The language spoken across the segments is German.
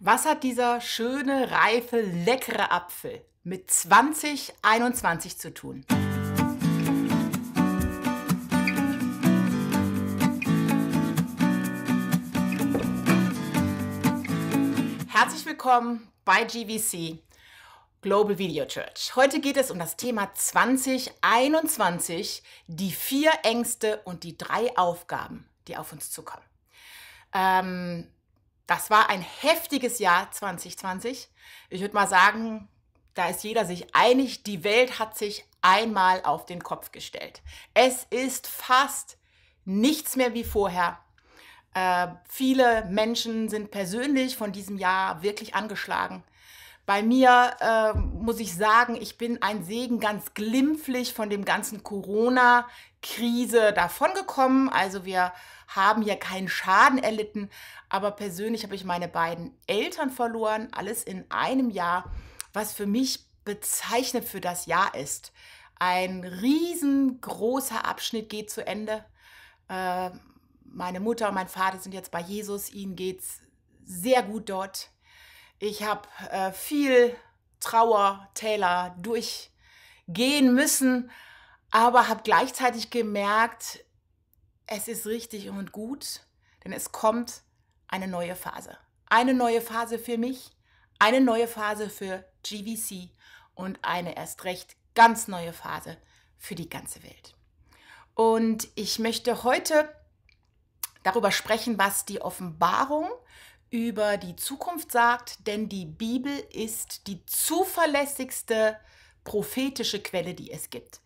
Was hat dieser schöne, reife, leckere Apfel mit 2021 zu tun? Herzlich willkommen bei GVC Global Video Church. Heute geht es um das Thema 2021, die vier Ängste und die drei Aufgaben, die auf uns zukommen. Ähm, das war ein heftiges Jahr 2020. Ich würde mal sagen, da ist jeder sich einig, die Welt hat sich einmal auf den Kopf gestellt. Es ist fast nichts mehr wie vorher. Äh, viele Menschen sind persönlich von diesem Jahr wirklich angeschlagen. Bei mir äh, muss ich sagen, ich bin ein Segen ganz glimpflich von dem ganzen Corona-Krise davongekommen. Also wir haben hier keinen Schaden erlitten, aber persönlich habe ich meine beiden Eltern verloren, alles in einem Jahr, was für mich bezeichnet für das Jahr ist. Ein riesengroßer Abschnitt geht zu Ende. Äh, meine Mutter und mein Vater sind jetzt bei Jesus, ihnen geht es sehr gut dort. Ich habe äh, viel Trauertäler durchgehen müssen, aber habe gleichzeitig gemerkt, es ist richtig und gut, denn es kommt eine neue Phase. Eine neue Phase für mich, eine neue Phase für GVC und eine erst recht ganz neue Phase für die ganze Welt. Und ich möchte heute darüber sprechen, was die Offenbarung über die Zukunft sagt, denn die Bibel ist die zuverlässigste prophetische Quelle, die es gibt.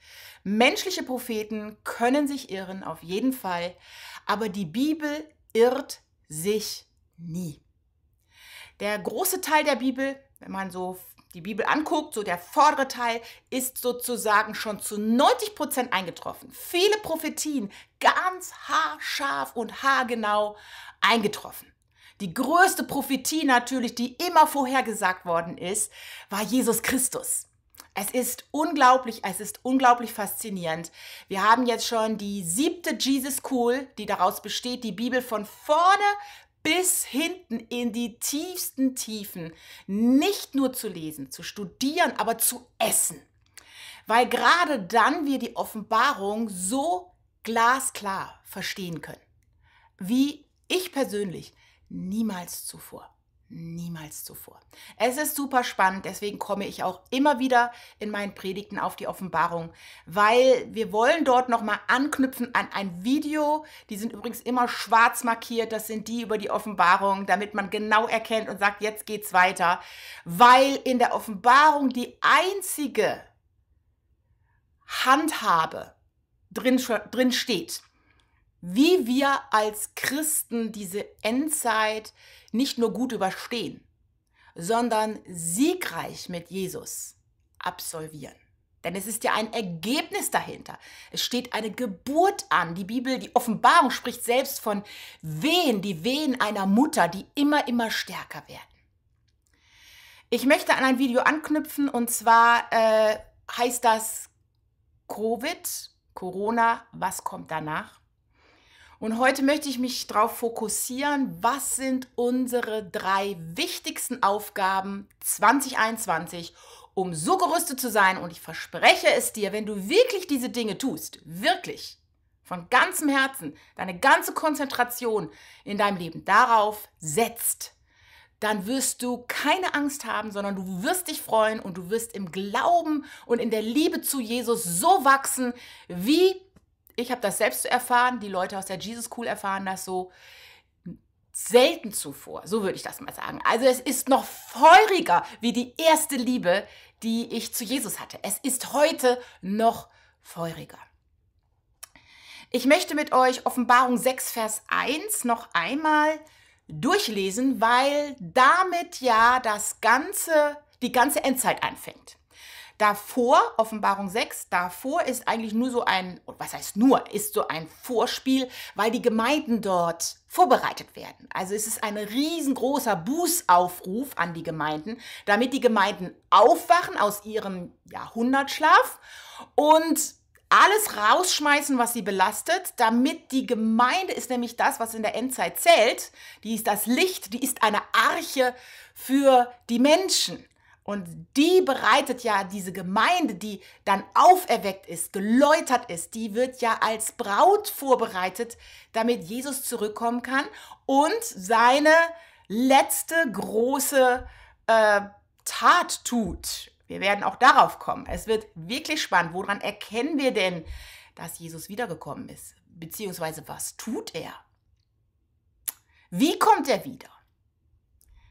Menschliche Propheten können sich irren, auf jeden Fall, aber die Bibel irrt sich nie. Der große Teil der Bibel, wenn man so die Bibel anguckt, so der vordere Teil, ist sozusagen schon zu 90 Prozent eingetroffen. Viele Prophetien ganz haarscharf und haargenau eingetroffen. Die größte Prophetie natürlich, die immer vorhergesagt worden ist, war Jesus Christus. Es ist unglaublich, es ist unglaublich faszinierend. Wir haben jetzt schon die siebte Jesus School, die daraus besteht, die Bibel von vorne bis hinten in die tiefsten Tiefen nicht nur zu lesen, zu studieren, aber zu essen. Weil gerade dann wir die Offenbarung so glasklar verstehen können. Wie ich persönlich niemals zuvor. Niemals zuvor. Es ist super spannend, deswegen komme ich auch immer wieder in meinen Predigten auf die Offenbarung, weil wir wollen dort nochmal anknüpfen an ein Video. Die sind übrigens immer schwarz markiert, das sind die über die Offenbarung, damit man genau erkennt und sagt, jetzt geht's weiter. Weil in der Offenbarung die einzige Handhabe drin, drin steht, wie wir als Christen diese Endzeit nicht nur gut überstehen, sondern siegreich mit Jesus absolvieren. Denn es ist ja ein Ergebnis dahinter. Es steht eine Geburt an. Die Bibel, die Offenbarung spricht selbst von Wehen, die Wehen einer Mutter, die immer, immer stärker werden. Ich möchte an ein Video anknüpfen und zwar äh, heißt das Covid, Corona, was kommt danach? Und heute möchte ich mich darauf fokussieren, was sind unsere drei wichtigsten Aufgaben 2021, um so gerüstet zu sein. Und ich verspreche es dir, wenn du wirklich diese Dinge tust, wirklich, von ganzem Herzen, deine ganze Konzentration in deinem Leben darauf setzt, dann wirst du keine Angst haben, sondern du wirst dich freuen und du wirst im Glauben und in der Liebe zu Jesus so wachsen, wie ich habe das selbst erfahren, die Leute aus der Jesus School erfahren das so selten zuvor, so würde ich das mal sagen. Also es ist noch feuriger wie die erste Liebe, die ich zu Jesus hatte. Es ist heute noch feuriger. Ich möchte mit euch Offenbarung 6, Vers 1 noch einmal durchlesen, weil damit ja das ganze, die ganze Endzeit anfängt. Davor, Offenbarung 6, davor ist eigentlich nur so ein, was heißt nur, ist so ein Vorspiel, weil die Gemeinden dort vorbereitet werden. Also es ist ein riesengroßer Bußaufruf an die Gemeinden, damit die Gemeinden aufwachen aus ihrem Jahrhundertschlaf und alles rausschmeißen, was sie belastet, damit die Gemeinde ist nämlich das, was in der Endzeit zählt. Die ist das Licht, die ist eine Arche für die Menschen. Und die bereitet ja diese Gemeinde, die dann auferweckt ist, geläutert ist, die wird ja als Braut vorbereitet, damit Jesus zurückkommen kann und seine letzte große äh, Tat tut. Wir werden auch darauf kommen. Es wird wirklich spannend. Woran erkennen wir denn, dass Jesus wiedergekommen ist? Beziehungsweise was tut er? Wie kommt er wieder?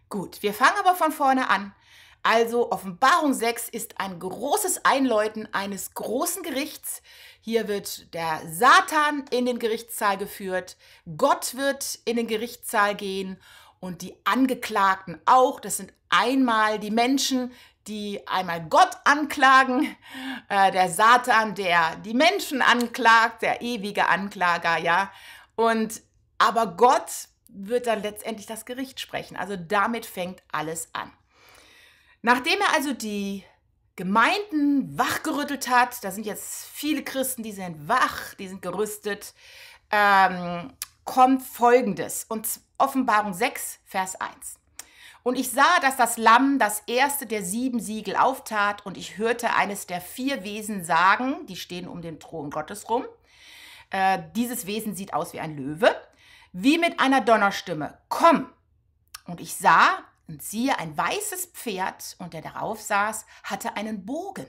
Gut, wir fangen aber von vorne an also Offenbarung 6 ist ein großes Einläuten eines großen Gerichts. Hier wird der Satan in den Gerichtssaal geführt, Gott wird in den Gerichtssaal gehen und die Angeklagten auch. Das sind einmal die Menschen, die einmal Gott anklagen, äh, der Satan, der die Menschen anklagt, der ewige Anklager, ja. Und aber Gott wird dann letztendlich das Gericht sprechen. Also damit fängt alles an. Nachdem er also die Gemeinden wachgerüttelt hat, da sind jetzt viele Christen, die sind wach, die sind gerüstet, ähm, kommt folgendes. Und Offenbarung 6, Vers 1. Und ich sah, dass das Lamm das erste der sieben Siegel auftat, und ich hörte eines der vier Wesen sagen, die stehen um den Thron Gottes rum. Äh, dieses Wesen sieht aus wie ein Löwe, wie mit einer Donnerstimme: Komm! Und ich sah, und siehe, ein weißes Pferd, und der darauf saß, hatte einen Bogen.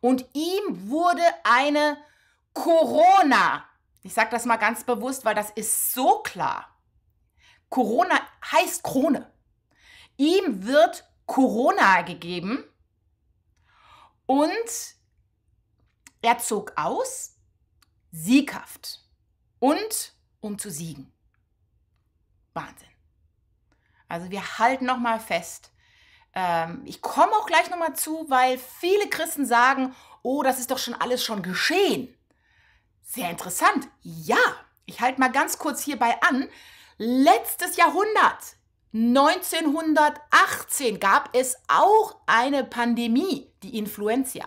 Und ihm wurde eine Corona. Ich sage das mal ganz bewusst, weil das ist so klar. Corona heißt Krone. Ihm wird Corona gegeben und er zog aus, sieghaft und um zu siegen. Wahnsinn. Also wir halten nochmal fest. Ähm, ich komme auch gleich nochmal zu, weil viele Christen sagen, oh, das ist doch schon alles schon geschehen. Sehr interessant. Ja, ich halte mal ganz kurz hierbei an. Letztes Jahrhundert, 1918, gab es auch eine Pandemie, die Influenza.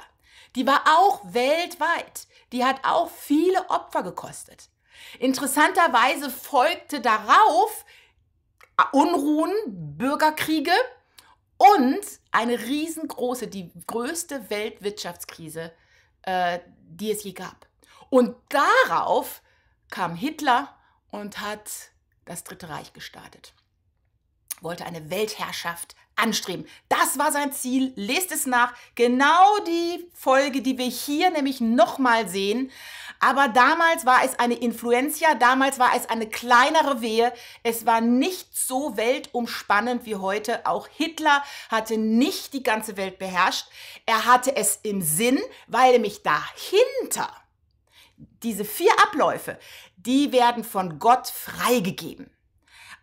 Die war auch weltweit. Die hat auch viele Opfer gekostet. Interessanterweise folgte darauf Unruhen, Bürgerkriege und eine riesengroße, die größte Weltwirtschaftskrise, äh, die es je gab. Und darauf kam Hitler und hat das Dritte Reich gestartet. Wollte eine Weltherrschaft anstreben. Das war sein Ziel. Lest es nach. Genau die Folge, die wir hier nämlich nochmal sehen. Aber damals war es eine Influencia, damals war es eine kleinere Wehe. Es war nicht so weltumspannend wie heute. Auch Hitler hatte nicht die ganze Welt beherrscht. Er hatte es im Sinn, weil nämlich dahinter diese vier Abläufe, die werden von Gott freigegeben.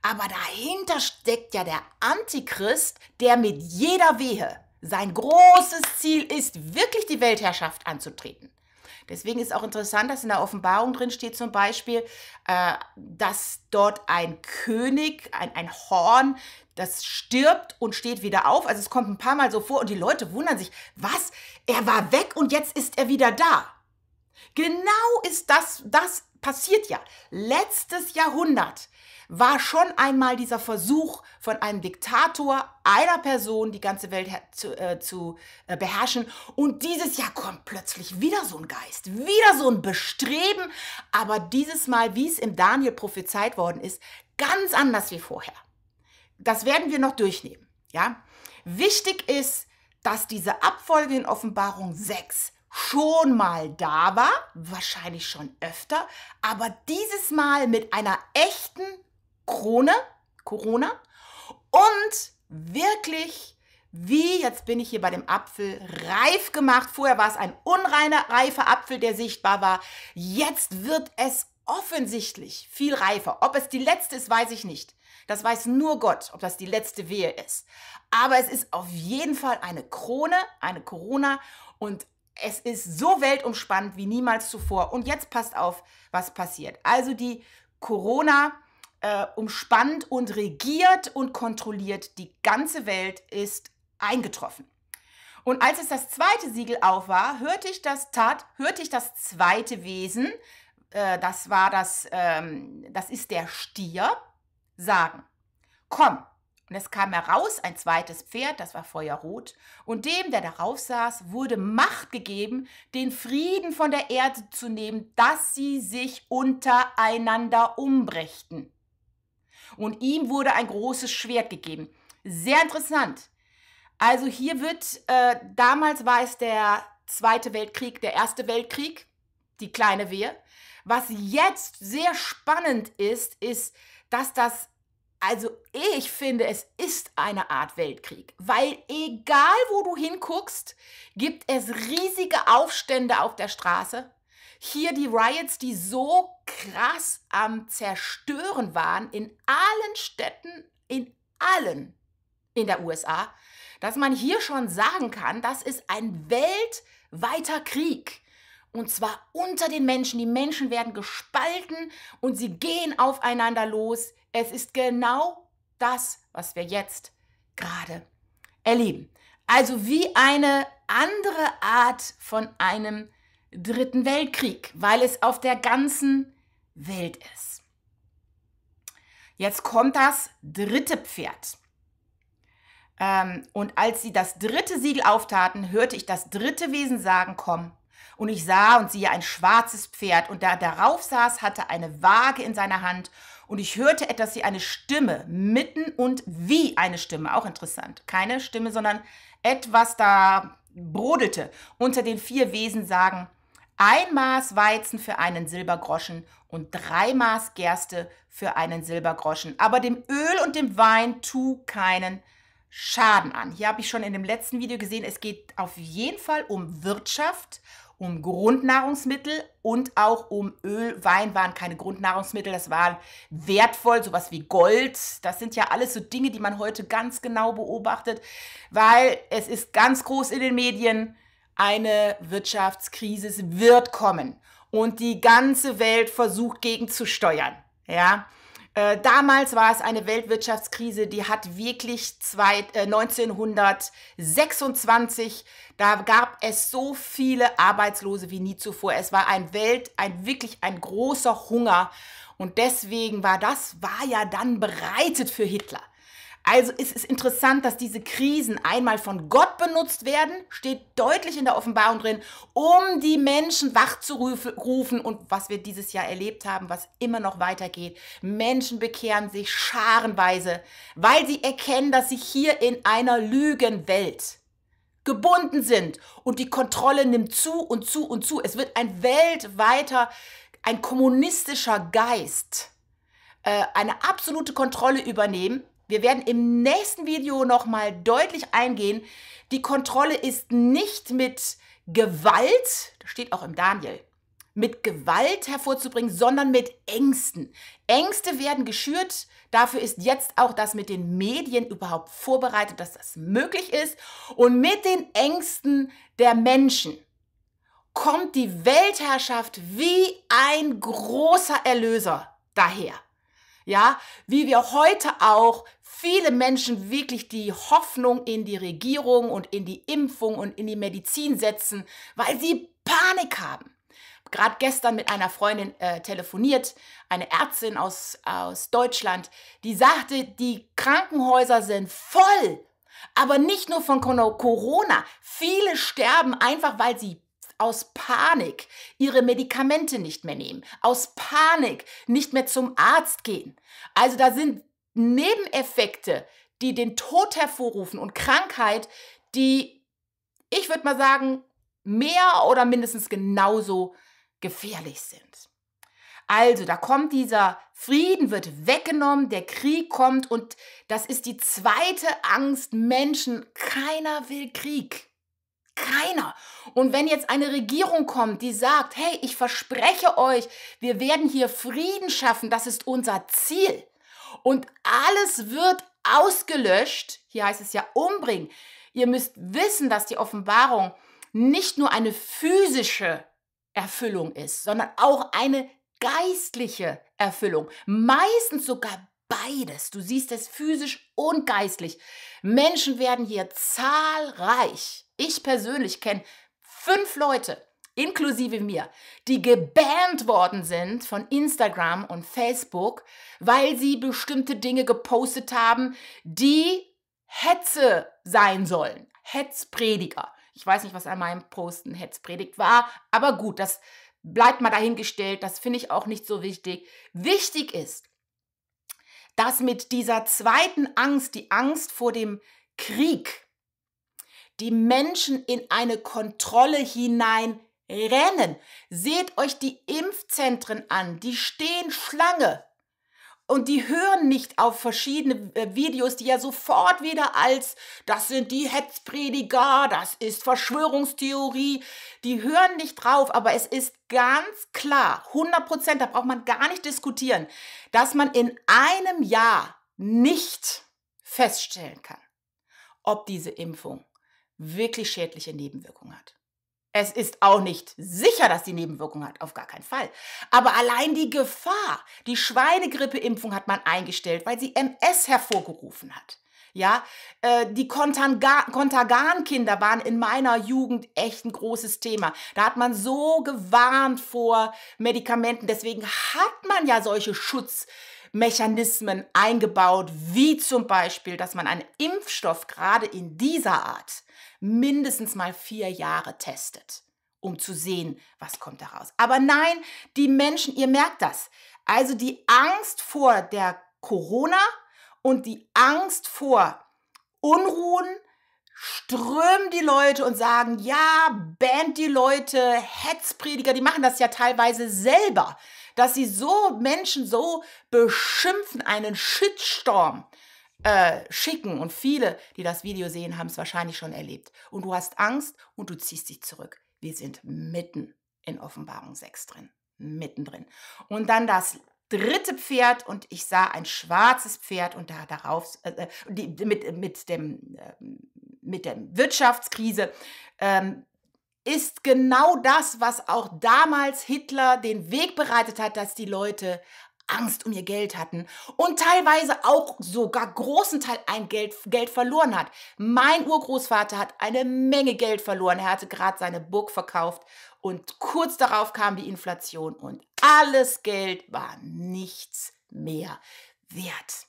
Aber dahinter steckt ja der Antichrist, der mit jeder Wehe sein großes Ziel ist, wirklich die Weltherrschaft anzutreten. Deswegen ist auch interessant, dass in der Offenbarung drin steht zum Beispiel, äh, dass dort ein König, ein, ein Horn, das stirbt und steht wieder auf. Also es kommt ein paar Mal so vor und die Leute wundern sich, was? Er war weg und jetzt ist er wieder da. Genau ist das, das passiert ja. Letztes Jahrhundert war schon einmal dieser Versuch von einem Diktator, einer Person die ganze Welt zu, äh, zu äh, beherrschen. Und dieses Jahr kommt plötzlich wieder so ein Geist, wieder so ein Bestreben, aber dieses Mal, wie es im Daniel prophezeit worden ist, ganz anders wie vorher. Das werden wir noch durchnehmen. Ja? Wichtig ist, dass diese Abfolge in Offenbarung 6 schon mal da war, wahrscheinlich schon öfter, aber dieses Mal mit einer echten Krone, Corona und wirklich wie, jetzt bin ich hier bei dem Apfel, reif gemacht. Vorher war es ein unreiner, reifer Apfel, der sichtbar war. Jetzt wird es offensichtlich viel reifer. Ob es die letzte ist, weiß ich nicht. Das weiß nur Gott, ob das die letzte Wehe ist. Aber es ist auf jeden Fall eine Krone, eine Corona und es ist so weltumspannend wie niemals zuvor. Und jetzt passt auf, was passiert. Also die Corona, äh, umspannt und regiert und kontrolliert die ganze Welt, ist eingetroffen. Und als es das zweite Siegel auf war, hörte ich das tat, hörte ich das zweite Wesen, äh, das war das, ähm, das ist der Stier, sagen, komm. Und es kam heraus ein zweites Pferd, das war feuerrot, und dem, der darauf saß, wurde Macht gegeben, den Frieden von der Erde zu nehmen, dass sie sich untereinander umbrächten. Und ihm wurde ein großes Schwert gegeben. Sehr interessant. Also hier wird, äh, damals war es der Zweite Weltkrieg, der Erste Weltkrieg, die kleine Wehe. Was jetzt sehr spannend ist, ist, dass das, also ich finde, es ist eine Art Weltkrieg, weil egal wo du hinguckst, gibt es riesige Aufstände auf der Straße. Hier die Riots, die so krass am Zerstören waren in allen Städten, in allen in der USA, dass man hier schon sagen kann, das ist ein weltweiter Krieg. Und zwar unter den Menschen. Die Menschen werden gespalten und sie gehen aufeinander los. Es ist genau das, was wir jetzt gerade erleben. Also wie eine andere Art von einem Dritten Weltkrieg, weil es auf der ganzen Welt ist. Jetzt kommt das dritte Pferd. Ähm, und als sie das dritte Siegel auftaten, hörte ich das dritte Wesen sagen, komm. Und ich sah und siehe ein schwarzes Pferd, und da darauf saß, hatte eine Waage in seiner Hand, und ich hörte etwas wie eine Stimme, mitten und wie eine Stimme, auch interessant. Keine Stimme, sondern etwas da brodelte, unter den vier Wesen sagen, ein Maß Weizen für einen Silbergroschen und drei Maß Gerste für einen Silbergroschen. Aber dem Öl und dem Wein tu keinen Schaden an. Hier habe ich schon in dem letzten Video gesehen, es geht auf jeden Fall um Wirtschaft, um Grundnahrungsmittel und auch um Öl. Wein waren keine Grundnahrungsmittel, das waren wertvoll, sowas wie Gold. Das sind ja alles so Dinge, die man heute ganz genau beobachtet, weil es ist ganz groß in den Medien eine Wirtschaftskrise wird kommen und die ganze Welt versucht gegenzusteuern. Ja? Äh, damals war es eine Weltwirtschaftskrise, die hat wirklich zwei, äh, 1926, da gab es so viele Arbeitslose wie nie zuvor. Es war ein Welt, ein wirklich ein großer Hunger und deswegen war das, war ja dann bereitet für Hitler. Also ist es interessant, dass diese Krisen einmal von Gott benutzt werden, steht deutlich in der Offenbarung drin, um die Menschen wach zu rufen und was wir dieses Jahr erlebt haben, was immer noch weitergeht. Menschen bekehren sich scharenweise, weil sie erkennen, dass sie hier in einer Lügenwelt gebunden sind und die Kontrolle nimmt zu und zu und zu. Es wird ein weltweiter, ein kommunistischer Geist äh, eine absolute Kontrolle übernehmen wir werden im nächsten Video nochmal deutlich eingehen. Die Kontrolle ist nicht mit Gewalt, das steht auch im Daniel, mit Gewalt hervorzubringen, sondern mit Ängsten. Ängste werden geschürt. Dafür ist jetzt auch das mit den Medien überhaupt vorbereitet, dass das möglich ist. Und mit den Ängsten der Menschen kommt die Weltherrschaft wie ein großer Erlöser daher. Ja, wie wir heute auch viele Menschen wirklich die Hoffnung in die Regierung und in die Impfung und in die Medizin setzen, weil sie Panik haben. Gerade gestern mit einer Freundin äh, telefoniert, eine Ärztin aus, aus Deutschland, die sagte, die Krankenhäuser sind voll aber nicht nur von Corona. Viele sterben einfach, weil sie aus Panik ihre Medikamente nicht mehr nehmen, aus Panik nicht mehr zum Arzt gehen. Also da sind Nebeneffekte, die den Tod hervorrufen und Krankheit, die, ich würde mal sagen, mehr oder mindestens genauso gefährlich sind. Also, da kommt dieser Frieden, wird weggenommen, der Krieg kommt und das ist die zweite Angst Menschen. Keiner will Krieg keiner. Und wenn jetzt eine Regierung kommt, die sagt, hey, ich verspreche euch, wir werden hier Frieden schaffen, das ist unser Ziel. Und alles wird ausgelöscht, hier heißt es ja umbringen. Ihr müsst wissen, dass die Offenbarung nicht nur eine physische Erfüllung ist, sondern auch eine geistliche Erfüllung. Meistens sogar beides. Du siehst es physisch und geistlich. Menschen werden hier zahlreich ich persönlich kenne fünf Leute, inklusive mir, die gebannt worden sind von Instagram und Facebook, weil sie bestimmte Dinge gepostet haben, die Hetze sein sollen. Hetzprediger. Ich weiß nicht, was an meinem Posten Hetzpredigt war, aber gut, das bleibt mal dahingestellt. Das finde ich auch nicht so wichtig. Wichtig ist, dass mit dieser zweiten Angst, die Angst vor dem Krieg, die Menschen in eine Kontrolle hinein rennen. Seht euch die Impfzentren an, die stehen Schlange. Und die hören nicht auf verschiedene äh, Videos, die ja sofort wieder als, das sind die Hetzprediger, das ist Verschwörungstheorie. Die hören nicht drauf, aber es ist ganz klar, 100 Prozent, da braucht man gar nicht diskutieren, dass man in einem Jahr nicht feststellen kann, ob diese Impfung wirklich schädliche Nebenwirkungen hat. Es ist auch nicht sicher, dass die Nebenwirkungen hat, auf gar keinen Fall. Aber allein die Gefahr, die Schweinegrippeimpfung hat man eingestellt, weil sie MS hervorgerufen hat. Ja, äh, die kontagan waren in meiner Jugend echt ein großes Thema. Da hat man so gewarnt vor Medikamenten. Deswegen hat man ja solche Schutz, Mechanismen eingebaut, wie zum Beispiel, dass man einen Impfstoff gerade in dieser Art mindestens mal vier Jahre testet, um zu sehen, was kommt daraus. Aber nein, die Menschen, ihr merkt das. Also die Angst vor der Corona und die Angst vor Unruhen, strömen die Leute und sagen, ja, band die Leute, Hetzprediger, die machen das ja teilweise selber dass sie so Menschen so beschimpfen, einen Shitstorm äh, schicken. Und viele, die das Video sehen, haben es wahrscheinlich schon erlebt. Und du hast Angst und du ziehst dich zurück. Wir sind mitten in Offenbarung 6 drin. Mittendrin. Und dann das dritte Pferd und ich sah ein schwarzes Pferd und da darauf äh, äh die, mit, mit, dem, äh, mit der Wirtschaftskrise ähm, ist genau das, was auch damals Hitler den Weg bereitet hat, dass die Leute Angst um ihr Geld hatten und teilweise auch sogar großen Teil ein Geld, Geld verloren hat. Mein Urgroßvater hat eine Menge Geld verloren. Er hatte gerade seine Burg verkauft und kurz darauf kam die Inflation und alles Geld war nichts mehr wert.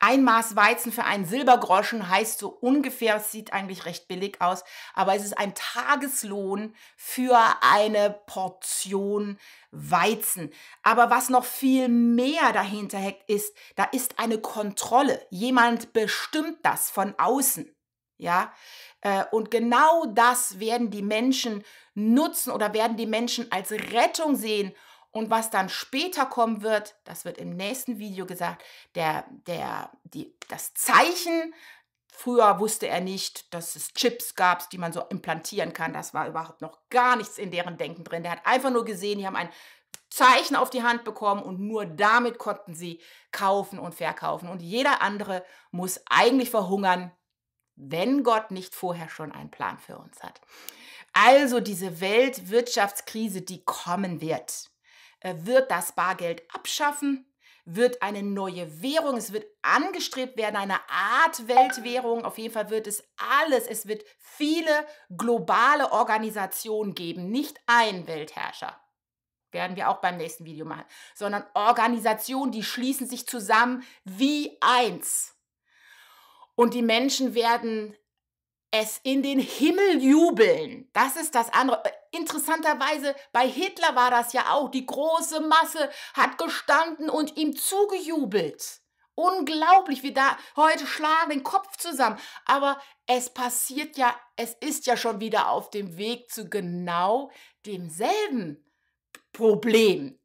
Ein Maß Weizen für einen Silbergroschen heißt so ungefähr, es sieht eigentlich recht billig aus, aber es ist ein Tageslohn für eine Portion Weizen. Aber was noch viel mehr dahinter hängt, ist, da ist eine Kontrolle. Jemand bestimmt das von außen. Ja, äh, und genau das werden die Menschen nutzen oder werden die Menschen als Rettung sehen und was dann später kommen wird, das wird im nächsten Video gesagt, der, der, die, das Zeichen, früher wusste er nicht, dass es Chips gab, die man so implantieren kann. Das war überhaupt noch gar nichts in deren Denken drin. Der hat einfach nur gesehen, die haben ein Zeichen auf die Hand bekommen und nur damit konnten sie kaufen und verkaufen. Und jeder andere muss eigentlich verhungern, wenn Gott nicht vorher schon einen Plan für uns hat. Also diese Weltwirtschaftskrise, die kommen wird. Äh, wird das Bargeld abschaffen, wird eine neue Währung, es wird angestrebt werden, eine Art Weltwährung. Auf jeden Fall wird es alles, es wird viele globale Organisationen geben, nicht ein Weltherrscher. Werden wir auch beim nächsten Video machen, sondern Organisationen, die schließen sich zusammen wie eins. Und die Menschen werden es in den Himmel jubeln. Das ist das andere interessanterweise, bei Hitler war das ja auch, die große Masse hat gestanden und ihm zugejubelt. Unglaublich, wie da heute schlagen den Kopf zusammen. Aber es passiert ja, es ist ja schon wieder auf dem Weg zu genau demselben Problem,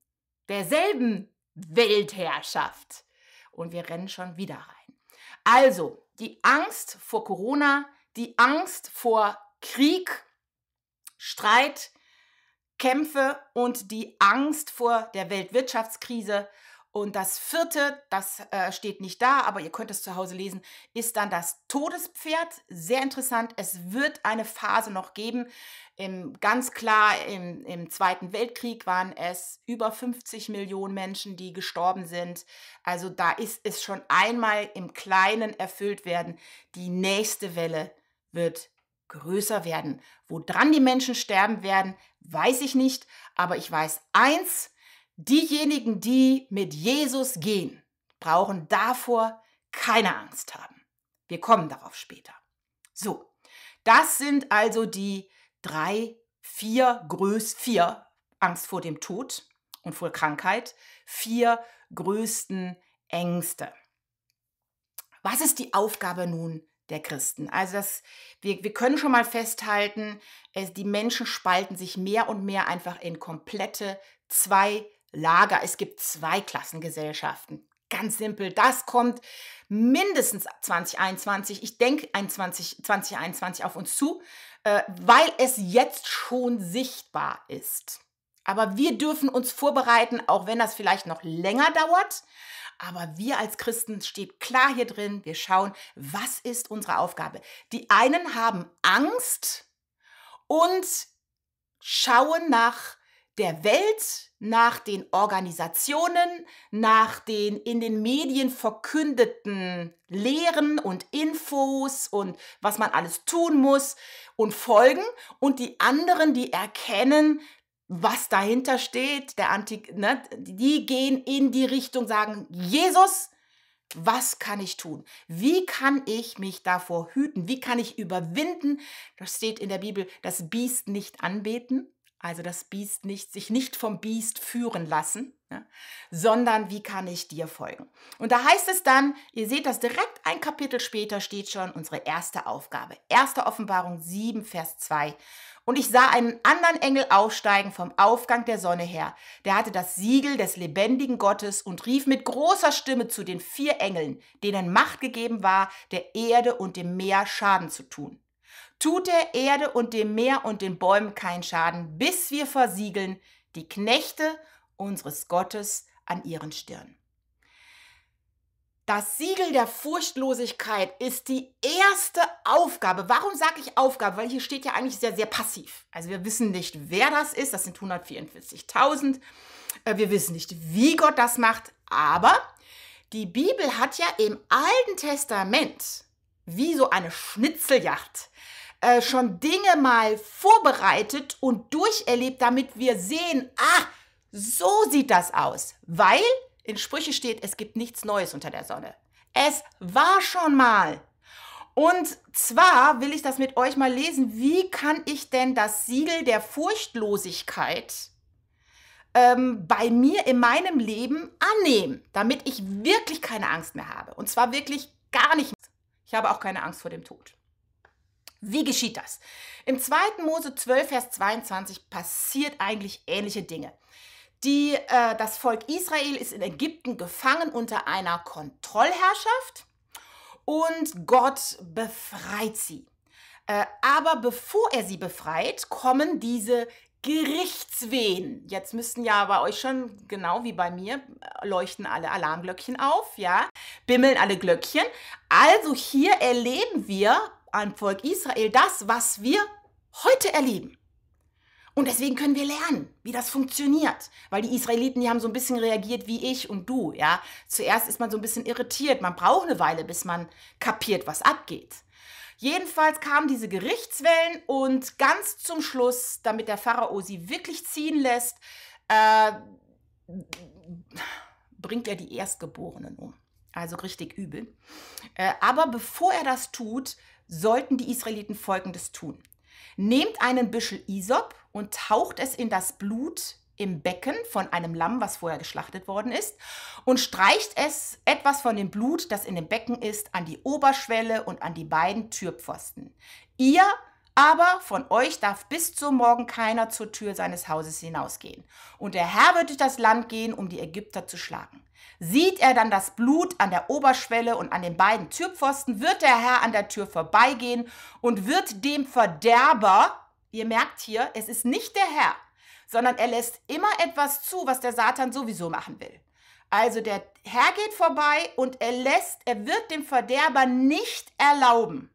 derselben Weltherrschaft. Und wir rennen schon wieder rein. Also, die Angst vor Corona, die Angst vor Krieg, Streit, Kämpfe und die Angst vor der Weltwirtschaftskrise. Und das vierte, das äh, steht nicht da, aber ihr könnt es zu Hause lesen, ist dann das Todespferd. Sehr interessant. Es wird eine Phase noch geben. Im, ganz klar, im, im Zweiten Weltkrieg waren es über 50 Millionen Menschen, die gestorben sind. Also da ist es schon einmal im Kleinen erfüllt werden. Die nächste Welle wird größer werden. Woran die Menschen sterben werden, weiß ich nicht, aber ich weiß eins, diejenigen, die mit Jesus gehen, brauchen davor keine Angst haben. Wir kommen darauf später. So, das sind also die drei, vier größ, vier Angst vor dem Tod und vor Krankheit, vier größten Ängste. Was ist die Aufgabe nun der Christen. Also das, wir, wir können schon mal festhalten, es, die Menschen spalten sich mehr und mehr einfach in komplette zwei Lager. Es gibt zwei Klassengesellschaften. Ganz simpel, das kommt mindestens 2021, ich denke 2021 auf uns zu, äh, weil es jetzt schon sichtbar ist. Aber wir dürfen uns vorbereiten, auch wenn das vielleicht noch länger dauert. Aber wir als Christen steht klar hier drin, wir schauen, was ist unsere Aufgabe. Die einen haben Angst und schauen nach der Welt, nach den Organisationen, nach den in den Medien verkündeten Lehren und Infos und was man alles tun muss und folgen. Und die anderen, die erkennen, was dahinter steht, der Anti, ne, die gehen in die Richtung, sagen, Jesus, was kann ich tun? Wie kann ich mich davor hüten? Wie kann ich überwinden? Das steht in der Bibel, das Biest nicht anbeten, also das Biest nicht, sich nicht vom Biest führen lassen, ne? sondern wie kann ich dir folgen? Und da heißt es dann, ihr seht das direkt ein Kapitel später steht schon unsere erste Aufgabe. Erste Offenbarung 7, Vers 2 und ich sah einen anderen Engel aufsteigen vom Aufgang der Sonne her. Der hatte das Siegel des lebendigen Gottes und rief mit großer Stimme zu den vier Engeln, denen Macht gegeben war, der Erde und dem Meer Schaden zu tun. Tut der Erde und dem Meer und den Bäumen keinen Schaden, bis wir versiegeln die Knechte unseres Gottes an ihren Stirn. Das Siegel der Furchtlosigkeit ist die erste Aufgabe. Warum sage ich Aufgabe? Weil hier steht ja eigentlich sehr, sehr passiv. Also wir wissen nicht, wer das ist. Das sind 144.000. Äh, wir wissen nicht, wie Gott das macht. Aber die Bibel hat ja im Alten Testament, wie so eine Schnitzeljacht, äh, schon Dinge mal vorbereitet und durcherlebt, damit wir sehen, ah, so sieht das aus. Weil in Sprüche steht, es gibt nichts Neues unter der Sonne. Es war schon mal. Und zwar will ich das mit euch mal lesen. Wie kann ich denn das Siegel der Furchtlosigkeit ähm, bei mir in meinem Leben annehmen, damit ich wirklich keine Angst mehr habe? Und zwar wirklich gar nicht. Ich habe auch keine Angst vor dem Tod. Wie geschieht das? Im 2. Mose 12, Vers 22 passiert eigentlich ähnliche Dinge. Die, äh, das Volk Israel ist in Ägypten gefangen unter einer Kontrollherrschaft und Gott befreit sie. Äh, aber bevor er sie befreit, kommen diese Gerichtswehen. Jetzt müssten ja bei euch schon, genau wie bei mir, leuchten alle Alarmglöckchen auf, ja, bimmeln alle Glöckchen. Also hier erleben wir am Volk Israel das, was wir heute erleben. Und deswegen können wir lernen, wie das funktioniert. Weil die Israeliten, die haben so ein bisschen reagiert wie ich und du, ja. Zuerst ist man so ein bisschen irritiert. Man braucht eine Weile, bis man kapiert, was abgeht. Jedenfalls kamen diese Gerichtswellen und ganz zum Schluss, damit der Pharao sie wirklich ziehen lässt, äh, bringt er die Erstgeborenen um. Also richtig übel. Äh, aber bevor er das tut, sollten die Israeliten Folgendes tun. Nehmt einen Büschel Isop und taucht es in das Blut im Becken von einem Lamm, was vorher geschlachtet worden ist, und streicht es etwas von dem Blut, das in dem Becken ist, an die Oberschwelle und an die beiden Türpfosten. Ihr aber von euch darf bis zum Morgen keiner zur Tür seines Hauses hinausgehen. Und der Herr wird durch das Land gehen, um die Ägypter zu schlagen. Sieht er dann das Blut an der Oberschwelle und an den beiden Türpfosten, wird der Herr an der Tür vorbeigehen und wird dem Verderber, Ihr merkt hier, es ist nicht der Herr, sondern er lässt immer etwas zu, was der Satan sowieso machen will. Also der Herr geht vorbei und er lässt, er wird dem Verderber nicht erlauben,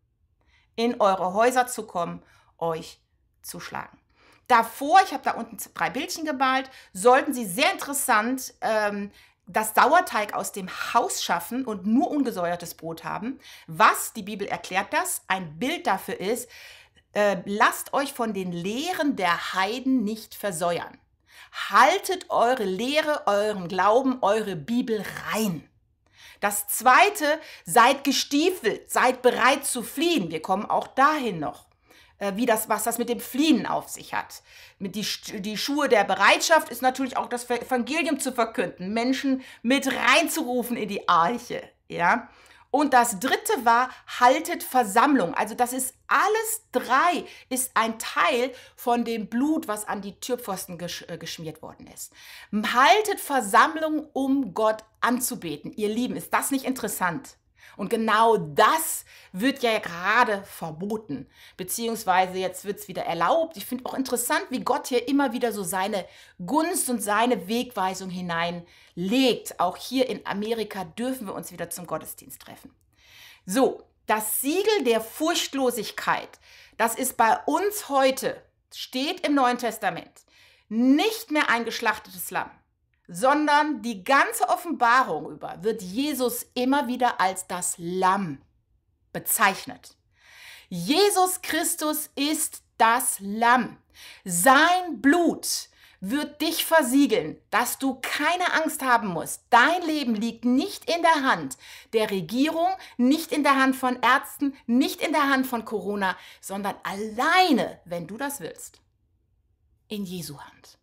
in eure Häuser zu kommen, euch zu schlagen. Davor, ich habe da unten drei Bildchen gemalt, sollten Sie sehr interessant ähm, das Sauerteig aus dem Haus schaffen und nur ungesäuertes Brot haben. Was, die Bibel erklärt das, ein Bild dafür ist, äh, lasst euch von den Lehren der Heiden nicht versäuern. Haltet eure Lehre, euren Glauben, eure Bibel rein. Das zweite, seid gestiefelt, seid bereit zu fliehen. Wir kommen auch dahin noch äh, wie das, was das mit dem Fliehen auf sich hat. Mit die, die Schuhe der Bereitschaft ist natürlich auch das Evangelium zu verkünden, Menschen mit reinzurufen in die Arche, ja. Und das dritte war, haltet Versammlung. Also das ist alles drei, ist ein Teil von dem Blut, was an die Türpfosten gesch äh, geschmiert worden ist. Haltet Versammlung, um Gott anzubeten. Ihr Lieben, ist das nicht interessant? Und genau das wird ja gerade verboten, beziehungsweise jetzt wird es wieder erlaubt. Ich finde auch interessant, wie Gott hier immer wieder so seine Gunst und seine Wegweisung hineinlegt. Auch hier in Amerika dürfen wir uns wieder zum Gottesdienst treffen. So, das Siegel der Furchtlosigkeit, das ist bei uns heute, steht im Neuen Testament, nicht mehr ein geschlachtetes Lamm sondern die ganze Offenbarung über wird Jesus immer wieder als das Lamm bezeichnet. Jesus Christus ist das Lamm. Sein Blut wird dich versiegeln, dass du keine Angst haben musst. Dein Leben liegt nicht in der Hand der Regierung, nicht in der Hand von Ärzten, nicht in der Hand von Corona, sondern alleine, wenn du das willst, in Jesu Hand.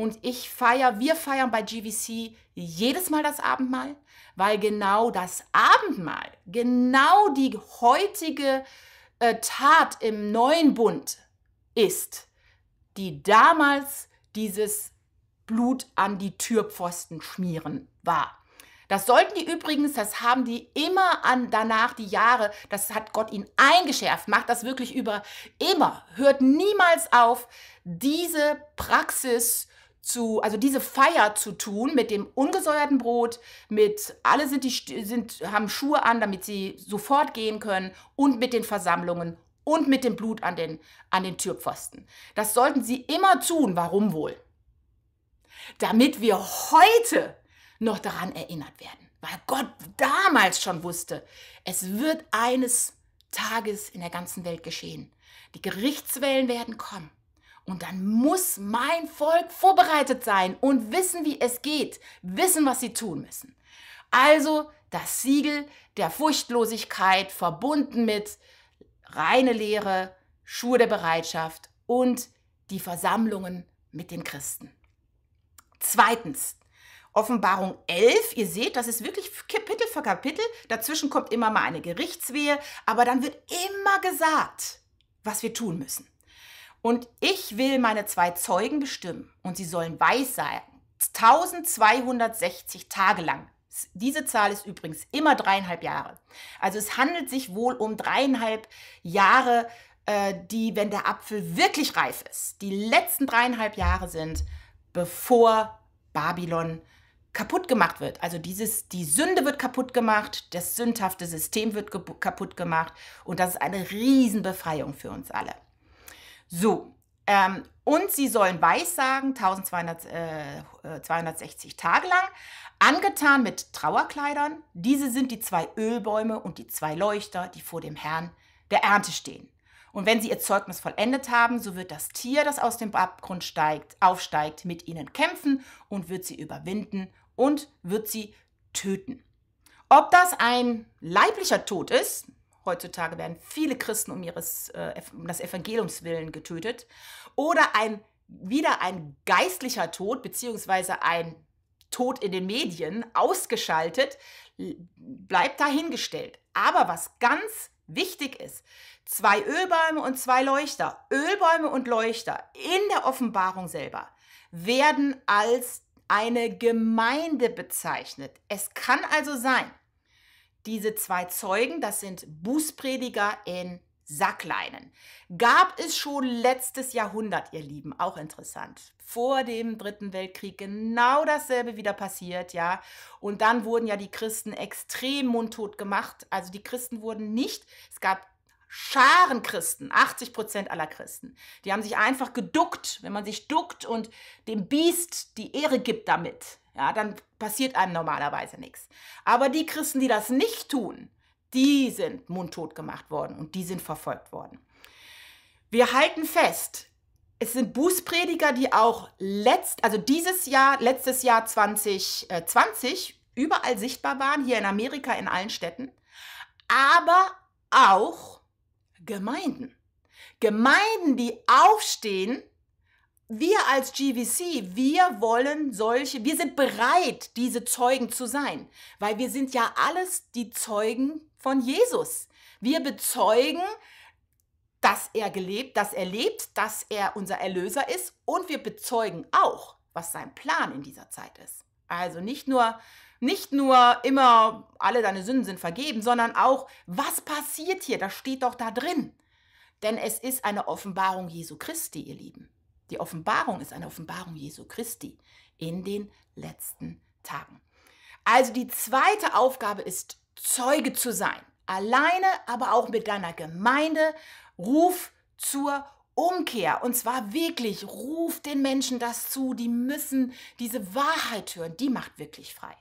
Und ich feiere, wir feiern bei GVC jedes Mal das Abendmahl, weil genau das Abendmahl, genau die heutige äh, Tat im neuen Bund ist, die damals dieses Blut an die Türpfosten schmieren war. Das sollten die übrigens, das haben die immer an danach die Jahre, das hat Gott ihnen eingeschärft, macht das wirklich über immer, hört niemals auf, diese Praxis zu zu, also diese Feier zu tun mit dem ungesäuerten Brot, mit alle sind die sind, haben Schuhe an, damit sie sofort gehen können und mit den Versammlungen und mit dem Blut an den, an den Türpfosten. Das sollten sie immer tun. Warum wohl? Damit wir heute noch daran erinnert werden, weil Gott damals schon wusste, es wird eines Tages in der ganzen Welt geschehen. Die Gerichtswellen werden kommen. Und dann muss mein Volk vorbereitet sein und wissen, wie es geht, wissen, was sie tun müssen. Also das Siegel der Furchtlosigkeit verbunden mit reine Lehre, Schuhe der Bereitschaft und die Versammlungen mit den Christen. Zweitens, Offenbarung 11, ihr seht, das ist wirklich Kapitel für Kapitel, dazwischen kommt immer mal eine Gerichtswehe, aber dann wird immer gesagt, was wir tun müssen. Und ich will meine zwei Zeugen bestimmen und sie sollen weiß sein. 1260 Tage lang. Diese Zahl ist übrigens immer dreieinhalb Jahre. Also es handelt sich wohl um dreieinhalb Jahre, äh, die, wenn der Apfel wirklich reif ist, die letzten dreieinhalb Jahre sind, bevor Babylon kaputt gemacht wird. Also dieses, die Sünde wird kaputt gemacht, das sündhafte System wird kaputt gemacht und das ist eine Riesenbefreiung für uns alle. So, ähm, und sie sollen Weissagen 1260 äh, äh Tage lang, angetan mit Trauerkleidern. Diese sind die zwei Ölbäume und die zwei Leuchter, die vor dem Herrn der Ernte stehen. Und wenn sie ihr Zeugnis vollendet haben, so wird das Tier, das aus dem Abgrund steigt, aufsteigt, mit ihnen kämpfen und wird sie überwinden und wird sie töten. Ob das ein leiblicher Tod ist, heutzutage werden viele Christen um, ihres, äh, um das Evangeliums willen getötet, oder ein, wieder ein geistlicher Tod, beziehungsweise ein Tod in den Medien, ausgeschaltet, bleibt dahingestellt. Aber was ganz wichtig ist, zwei Ölbäume und zwei Leuchter, Ölbäume und Leuchter in der Offenbarung selber werden als eine Gemeinde bezeichnet. Es kann also sein, diese zwei Zeugen, das sind Bußprediger in Sackleinen. Gab es schon letztes Jahrhundert, ihr Lieben, auch interessant. Vor dem Dritten Weltkrieg genau dasselbe wieder passiert, ja. Und dann wurden ja die Christen extrem mundtot gemacht. Also die Christen wurden nicht, es gab Scharen Christen, 80 Prozent aller Christen, die haben sich einfach geduckt, wenn man sich duckt und dem Biest die Ehre gibt damit. Ja, dann passiert einem normalerweise nichts. Aber die Christen, die das nicht tun, die sind mundtot gemacht worden und die sind verfolgt worden. Wir halten fest, es sind Bußprediger, die auch letzt, also dieses Jahr, letztes Jahr 2020 äh, überall sichtbar waren, hier in Amerika, in allen Städten, aber auch Gemeinden. Gemeinden, die aufstehen wir als GVC, wir wollen solche, wir sind bereit, diese Zeugen zu sein, weil wir sind ja alles die Zeugen von Jesus. Wir bezeugen, dass er gelebt, dass er lebt, dass er unser Erlöser ist und wir bezeugen auch, was sein Plan in dieser Zeit ist. Also nicht nur, nicht nur immer alle deine Sünden sind vergeben, sondern auch, was passiert hier? Das steht doch da drin. Denn es ist eine Offenbarung Jesu Christi, ihr Lieben. Die Offenbarung ist eine Offenbarung Jesu Christi in den letzten Tagen. Also die zweite Aufgabe ist, Zeuge zu sein. Alleine, aber auch mit deiner Gemeinde. Ruf zur Umkehr. Und zwar wirklich, ruf den Menschen das zu. Die müssen diese Wahrheit hören. Die macht wirklich frei.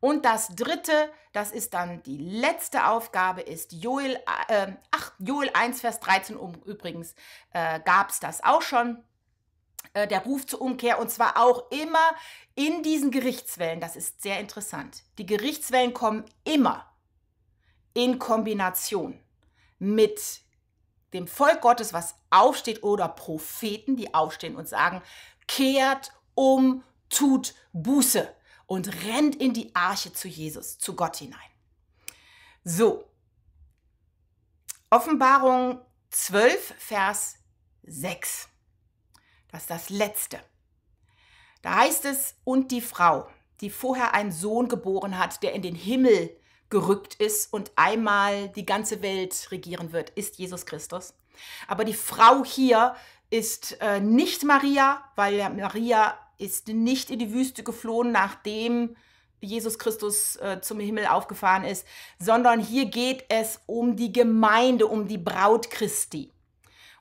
Und das dritte, das ist dann die letzte Aufgabe, ist Joel, äh, 8, Joel 1, Vers 13 übrigens äh, gab es das auch schon. Äh, der Ruf zur Umkehr und zwar auch immer in diesen Gerichtswellen. Das ist sehr interessant. Die Gerichtswellen kommen immer in Kombination mit dem Volk Gottes, was aufsteht, oder Propheten, die aufstehen und sagen, kehrt um, tut Buße und rennt in die Arche zu Jesus, zu Gott hinein. So, Offenbarung 12, Vers 6. Das ist das letzte. Da heißt es, und die Frau, die vorher einen Sohn geboren hat, der in den Himmel gerückt ist und einmal die ganze Welt regieren wird, ist Jesus Christus. Aber die Frau hier ist äh, nicht Maria, weil Maria ist nicht in die Wüste geflohen, nachdem Jesus Christus äh, zum Himmel aufgefahren ist, sondern hier geht es um die Gemeinde, um die Braut Christi.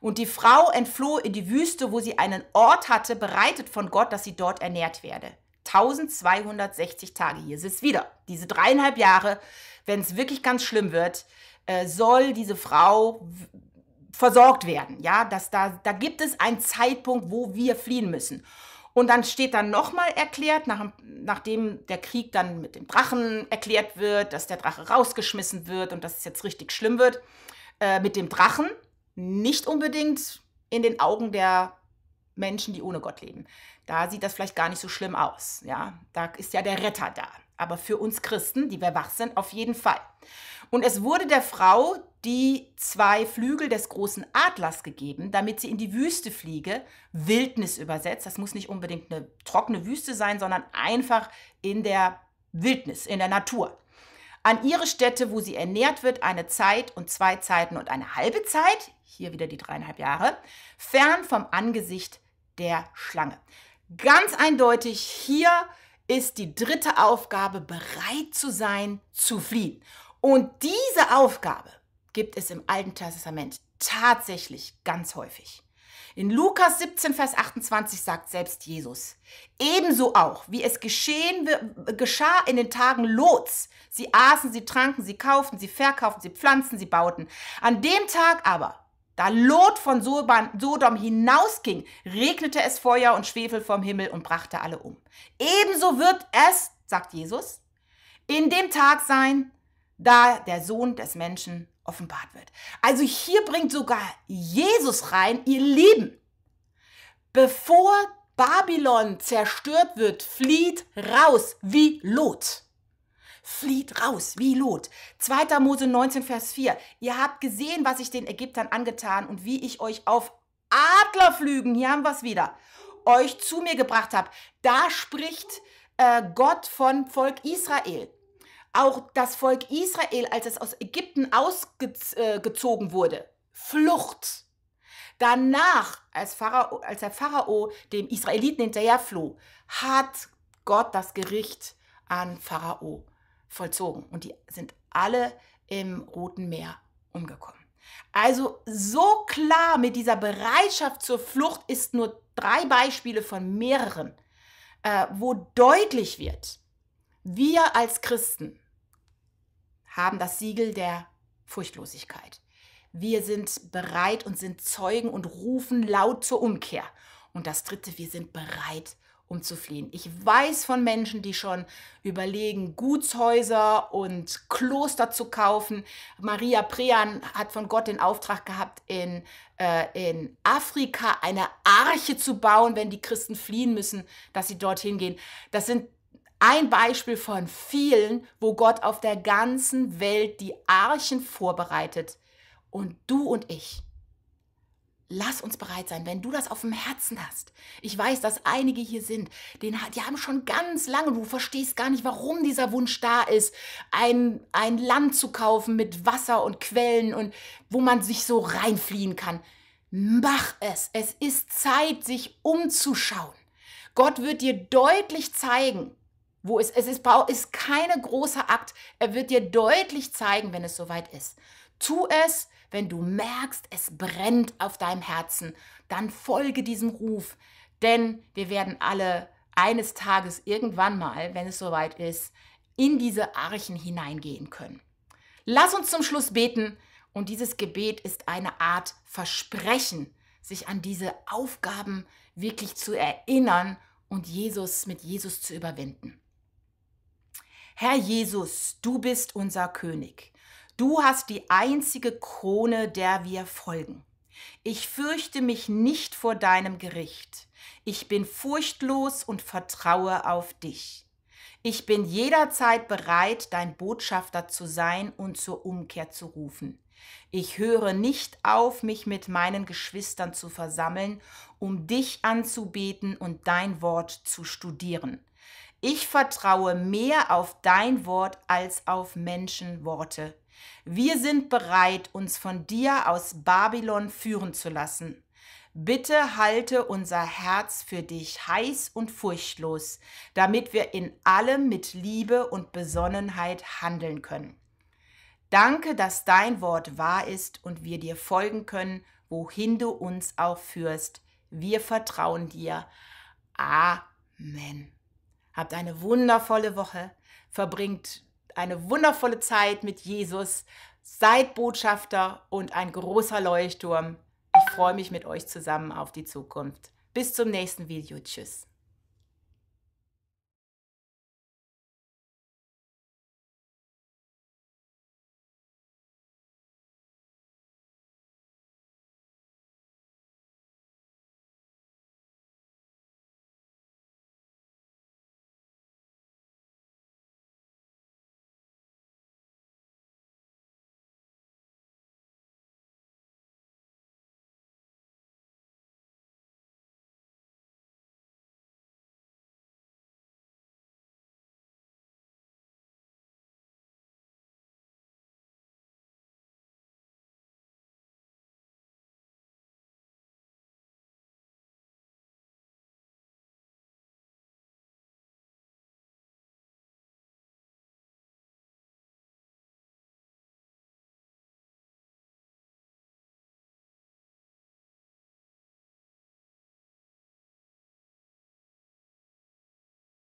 Und die Frau entfloh in die Wüste, wo sie einen Ort hatte, bereitet von Gott, dass sie dort ernährt werde. 1260 Tage. Hier ist es wieder. Diese dreieinhalb Jahre, wenn es wirklich ganz schlimm wird, äh, soll diese Frau versorgt werden. Ja, dass da, da gibt es einen Zeitpunkt, wo wir fliehen müssen. Und dann steht dann nochmal erklärt, nach, nachdem der Krieg dann mit dem Drachen erklärt wird, dass der Drache rausgeschmissen wird und dass es jetzt richtig schlimm wird, äh, mit dem Drachen nicht unbedingt in den Augen der Menschen, die ohne Gott leben. Da sieht das vielleicht gar nicht so schlimm aus. Ja? Da ist ja der Retter da. Aber für uns Christen, die wir wach sind, auf jeden Fall. Und es wurde der Frau die zwei Flügel des großen Adlers gegeben, damit sie in die Wüste fliege, Wildnis übersetzt. Das muss nicht unbedingt eine trockene Wüste sein, sondern einfach in der Wildnis, in der Natur an ihre Stätte, wo sie ernährt wird, eine Zeit und zwei Zeiten und eine halbe Zeit, hier wieder die dreieinhalb Jahre, fern vom Angesicht der Schlange. Ganz eindeutig, hier ist die dritte Aufgabe, bereit zu sein, zu fliehen. Und diese Aufgabe gibt es im Alten Testament tatsächlich ganz häufig. In Lukas 17, Vers 28 sagt selbst Jesus, ebenso auch, wie es geschehen geschah in den Tagen Lots. Sie aßen, sie tranken, sie kauften, sie verkauften, sie pflanzten, sie bauten. An dem Tag aber, da Lot von Sodom hinausging, regnete es Feuer und Schwefel vom Himmel und brachte alle um. Ebenso wird es, sagt Jesus, in dem Tag sein, da der Sohn des Menschen offenbart wird. Also hier bringt sogar Jesus rein ihr Lieben, Bevor Babylon zerstört wird, flieht raus wie Lot. Flieht raus wie Lot. 2. Mose 19, Vers 4. Ihr habt gesehen, was ich den Ägyptern angetan und wie ich euch auf Adlerflügen, hier haben wir es wieder, euch zu mir gebracht habe. Da spricht äh, Gott von Volk Israel. Auch das Volk Israel, als es aus Ägypten ausgezogen äh, wurde, Flucht. Danach, als, Pharao, als der Pharao dem Israeliten hinterherfloh, hat Gott das Gericht an Pharao vollzogen. Und die sind alle im Roten Meer umgekommen. Also so klar mit dieser Bereitschaft zur Flucht ist nur drei Beispiele von mehreren, äh, wo deutlich wird, wir als Christen haben das Siegel der Furchtlosigkeit. Wir sind bereit und sind Zeugen und rufen laut zur Umkehr. Und das Dritte, wir sind bereit, um zu fliehen. Ich weiß von Menschen, die schon überlegen, Gutshäuser und Kloster zu kaufen. Maria Prean hat von Gott den Auftrag gehabt, in, äh, in Afrika eine Arche zu bauen, wenn die Christen fliehen müssen, dass sie dorthin gehen. Das sind ein Beispiel von vielen, wo Gott auf der ganzen Welt die Archen vorbereitet. Und du und ich, lass uns bereit sein, wenn du das auf dem Herzen hast. Ich weiß, dass einige hier sind, die haben schon ganz lange, du verstehst gar nicht, warum dieser Wunsch da ist, ein, ein Land zu kaufen mit Wasser und Quellen und wo man sich so reinfliehen kann. Mach es. Es ist Zeit, sich umzuschauen. Gott wird dir deutlich zeigen, wo es, es ist, ist keine große Akt. Er wird dir deutlich zeigen, wenn es soweit ist. Tu es, wenn du merkst, es brennt auf deinem Herzen. Dann folge diesem Ruf. Denn wir werden alle eines Tages irgendwann mal, wenn es soweit ist, in diese Archen hineingehen können. Lass uns zum Schluss beten. Und dieses Gebet ist eine Art Versprechen, sich an diese Aufgaben wirklich zu erinnern und Jesus mit Jesus zu überwinden. Herr Jesus, du bist unser König. Du hast die einzige Krone, der wir folgen. Ich fürchte mich nicht vor deinem Gericht. Ich bin furchtlos und vertraue auf dich. Ich bin jederzeit bereit, dein Botschafter zu sein und zur Umkehr zu rufen. Ich höre nicht auf, mich mit meinen Geschwistern zu versammeln, um dich anzubeten und dein Wort zu studieren. Ich vertraue mehr auf dein Wort als auf Menschenworte. Wir sind bereit, uns von dir aus Babylon führen zu lassen. Bitte halte unser Herz für dich heiß und furchtlos, damit wir in allem mit Liebe und Besonnenheit handeln können. Danke, dass dein Wort wahr ist und wir dir folgen können, wohin du uns auch führst. Wir vertrauen dir. Amen. Habt eine wundervolle Woche. Verbringt eine wundervolle Zeit mit Jesus. Seid Botschafter und ein großer Leuchtturm. Ich freue mich mit euch zusammen auf die Zukunft. Bis zum nächsten Video. Tschüss.